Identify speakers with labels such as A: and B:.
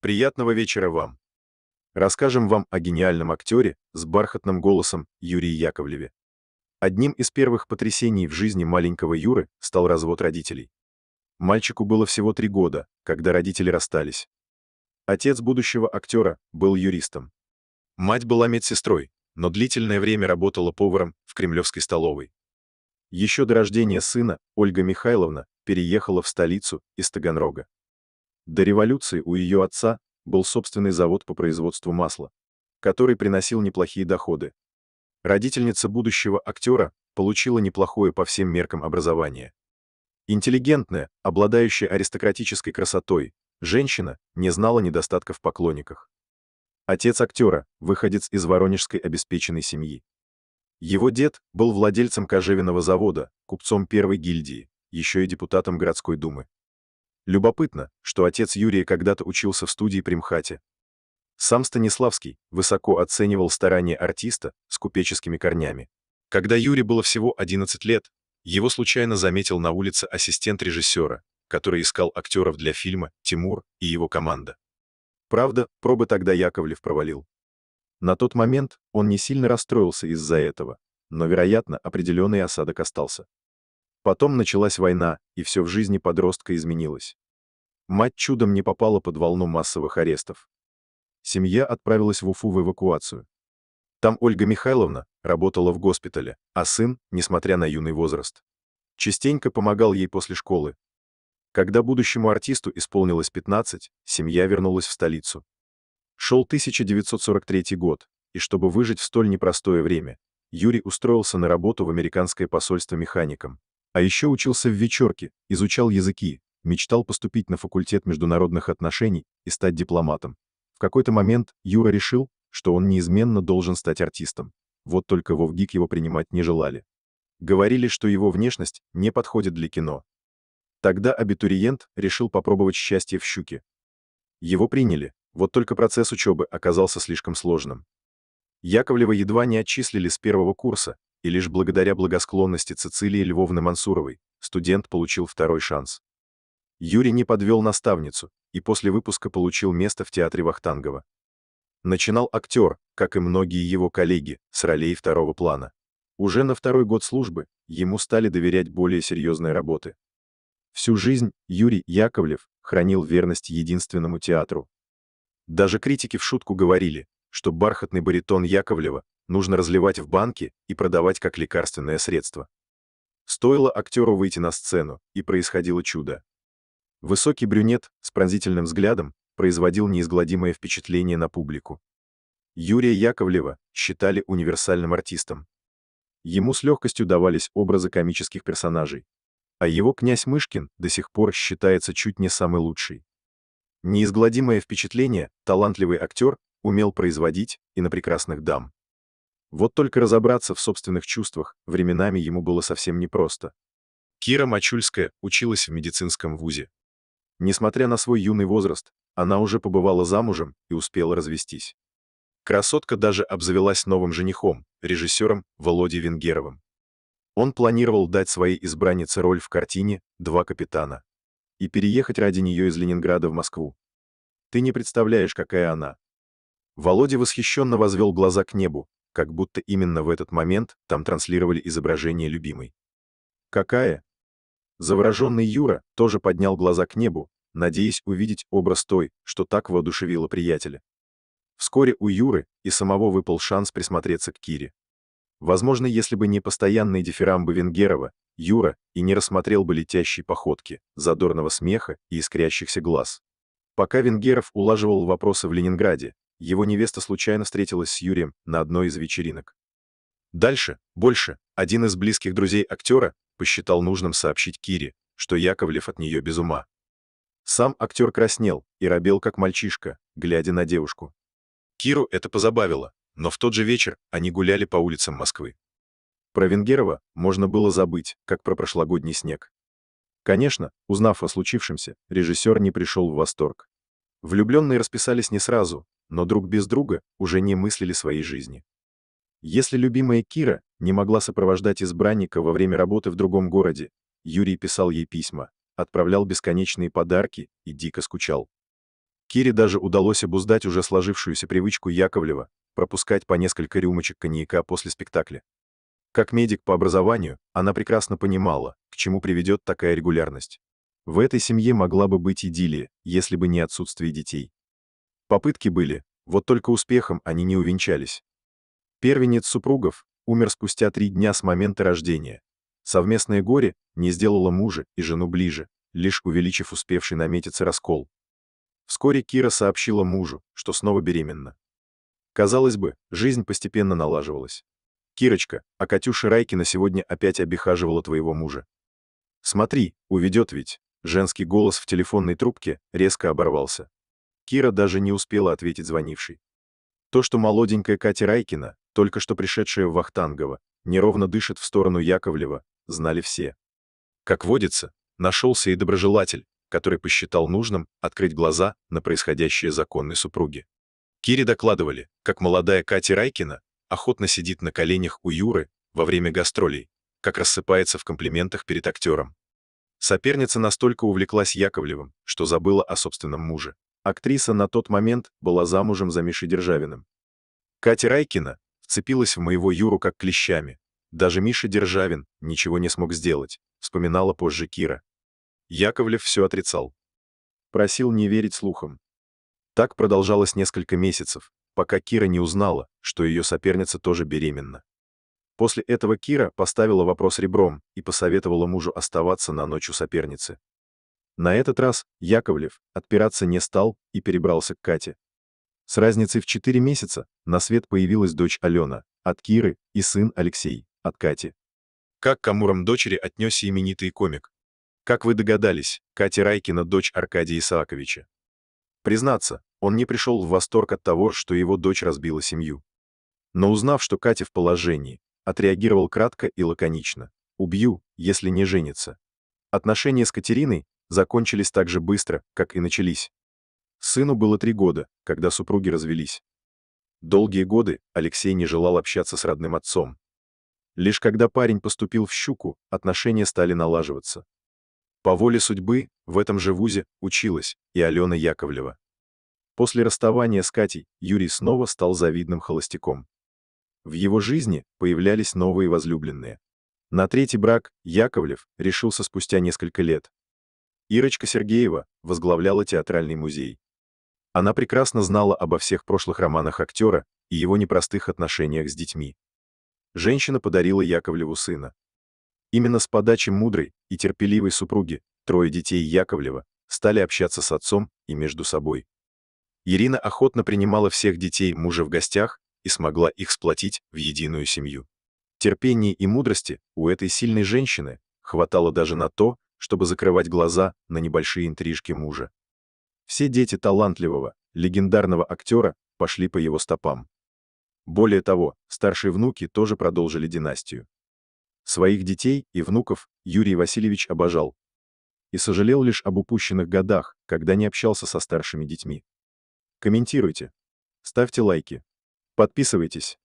A: Приятного вечера вам! Расскажем вам о гениальном актере с бархатным голосом Юрии Яковлеве. Одним из первых потрясений в жизни маленького Юры стал развод родителей. Мальчику было всего три года, когда родители расстались. Отец будущего актера был юристом. Мать была медсестрой, но длительное время работала поваром в кремлевской столовой. Еще до рождения сына Ольга Михайловна переехала в столицу из Таганрога. До революции у ее отца был собственный завод по производству масла, который приносил неплохие доходы. Родительница будущего актера получила неплохое по всем меркам образование. Интеллигентная, обладающая аристократической красотой, женщина не знала недостатка в поклонниках. Отец актера, выходец из воронежской обеспеченной семьи. Его дед был владельцем кожевенного завода, купцом первой гильдии, еще и депутатом городской думы. Любопытно, что отец Юрия когда-то учился в студии Примхате. Сам Станиславский высоко оценивал старания артиста с купеческими корнями. Когда Юре было всего 11 лет, его случайно заметил на улице ассистент режиссера, который искал актеров для фильма «Тимур» и его команда. Правда, пробы тогда Яковлев провалил. На тот момент он не сильно расстроился из-за этого, но, вероятно, определенный осадок остался. Потом началась война, и все в жизни подростка изменилось. Мать чудом не попала под волну массовых арестов. Семья отправилась в Уфу в эвакуацию. Там Ольга Михайловна работала в госпитале, а сын, несмотря на юный возраст, частенько помогал ей после школы. Когда будущему артисту исполнилось 15, семья вернулась в столицу. Шел 1943 год, и чтобы выжить в столь непростое время, Юрий устроился на работу в американское посольство механиком. А еще учился в вечерке, изучал языки, мечтал поступить на факультет международных отношений и стать дипломатом. В какой-то момент Юра решил, что он неизменно должен стать артистом. Вот только Вовгик его принимать не желали. Говорили, что его внешность не подходит для кино. Тогда абитуриент решил попробовать счастье в «Щуке». Его приняли, вот только процесс учебы оказался слишком сложным. Яковлева едва не отчислили с первого курса, и лишь благодаря благосклонности Цицилии Львовны Мансуровой студент получил второй шанс. Юрий не подвел наставницу и после выпуска получил место в театре Вахтангова. Начинал актер, как и многие его коллеги, с ролей второго плана. Уже на второй год службы ему стали доверять более серьезные работы. Всю жизнь Юрий Яковлев хранил верность единственному театру. Даже критики в шутку говорили, что бархатный баритон Яковлева нужно разливать в банки и продавать как лекарственное средство. Стоило актеру выйти на сцену, и происходило чудо. Высокий брюнет с пронзительным взглядом производил неизгладимое впечатление на публику. Юрия Яковлева считали универсальным артистом. Ему с легкостью давались образы комических персонажей, а его князь Мышкин до сих пор считается чуть не самый лучший. Неизгладимое впечатление талантливый актер умел производить и на прекрасных дам. Вот только разобраться в собственных чувствах временами ему было совсем непросто. Кира Мачульская училась в медицинском вузе. Несмотря на свой юный возраст, она уже побывала замужем и успела развестись. Красотка даже обзавелась новым женихом, режиссером Володей Венгеровым. Он планировал дать своей избраннице роль в картине «Два капитана» и переехать ради нее из Ленинграда в Москву. Ты не представляешь, какая она. Володя восхищенно возвел глаза к небу, как будто именно в этот момент там транслировали изображение любимой. «Какая?» Завороженный Юра тоже поднял глаза к небу, надеясь увидеть образ той, что так воодушевила приятеля. Вскоре у Юры и самого выпал шанс присмотреться к Кире. Возможно, если бы не постоянные дифирамбы Венгерова, Юра и не рассмотрел бы летящей походки, задорного смеха и искрящихся глаз. Пока Венгеров улаживал вопросы в Ленинграде, его невеста случайно встретилась с Юрием на одной из вечеринок. Дальше, больше, один из близких друзей актера посчитал нужным сообщить Кире, что Яковлев от нее без ума. Сам актер краснел и робел как мальчишка, глядя на девушку. Киру это позабавило, но в тот же вечер они гуляли по улицам Москвы. Про Венгерова можно было забыть, как про прошлогодний снег. Конечно, узнав о случившемся, режиссер не пришел в восторг. Влюбленные расписались не сразу, но друг без друга уже не мыслили своей жизни. Если любимая Кира не могла сопровождать избранника во время работы в другом городе, Юрий писал ей письма, отправлял бесконечные подарки и дико скучал. Кире даже удалось обуздать уже сложившуюся привычку Яковлева пропускать по несколько рюмочек коньяка после спектакля. Как медик по образованию, она прекрасно понимала, к чему приведет такая регулярность. В этой семье могла бы быть идиллия, если бы не отсутствие детей. Попытки были, вот только успехом они не увенчались. Первенец супругов умер спустя три дня с момента рождения. Совместное горе не сделало мужа и жену ближе, лишь увеличив успевший наметиться раскол. Вскоре Кира сообщила мужу, что снова беременна. Казалось бы, жизнь постепенно налаживалась. «Кирочка, а Катюша Райкина сегодня опять обихаживала твоего мужа». «Смотри, уведет ведь», — женский голос в телефонной трубке резко оборвался. Кира даже не успела ответить звонившей. То, что молоденькая Катя Райкина, только что пришедшая в Вахтангово, неровно дышит в сторону Яковлева, знали все. Как водится, нашелся и доброжелатель, который посчитал нужным открыть глаза на происходящее законной супруги. Кире докладывали, как молодая Катя Райкина охотно сидит на коленях у Юры во время гастролей, как рассыпается в комплиментах перед актером. Соперница настолько увлеклась Яковлевым, что забыла о собственном муже. Актриса на тот момент была замужем за Мишей Державиным. Катя Райкина вцепилась в моего Юру как клещами. Даже Миша Державин ничего не смог сделать, вспоминала позже Кира. Яковлев все отрицал. Просил не верить слухам. Так продолжалось несколько месяцев, пока Кира не узнала, что ее соперница тоже беременна. После этого Кира поставила вопрос ребром и посоветовала мужу оставаться на ночь у соперницы. На этот раз Яковлев отпираться не стал и перебрался к Кате. С разницей в 4 месяца на свет появилась дочь Алена, от Киры, и сын Алексей, от Кати. Как к амурам дочери отнесся именитый комик? Как вы догадались, Катя Райкина – дочь Аркадия Исааковича. Признаться, он не пришел в восторг от того, что его дочь разбила семью. Но узнав, что Катя в положении, отреагировал кратко и лаконично. «Убью, если не женится». Отношения с Катериной закончились так же быстро, как и начались. Сыну было три года, когда супруги развелись. Долгие годы Алексей не желал общаться с родным отцом. Лишь когда парень поступил в «Щуку», отношения стали налаживаться. По воле судьбы в этом же вузе училась и Алена Яковлева. После расставания с Катей Юрий снова стал завидным холостяком. В его жизни появлялись новые возлюбленные. На третий брак Яковлев решился спустя несколько лет. Ирочка Сергеева возглавляла театральный музей. Она прекрасно знала обо всех прошлых романах актера и его непростых отношениях с детьми. Женщина подарила Яковлеву сына. Именно с подачи мудрой и терпеливой супруги трое детей Яковлева стали общаться с отцом и между собой. Ирина охотно принимала всех детей мужа в гостях и смогла их сплотить в единую семью. Терпения и мудрости у этой сильной женщины хватало даже на то, чтобы закрывать глаза на небольшие интрижки мужа. Все дети талантливого, легендарного актера пошли по его стопам. Более того, старшие внуки тоже продолжили династию. Своих детей и внуков Юрий Васильевич обожал и сожалел лишь об упущенных годах, когда не общался со старшими детьми. Комментируйте, ставьте лайки, подписывайтесь.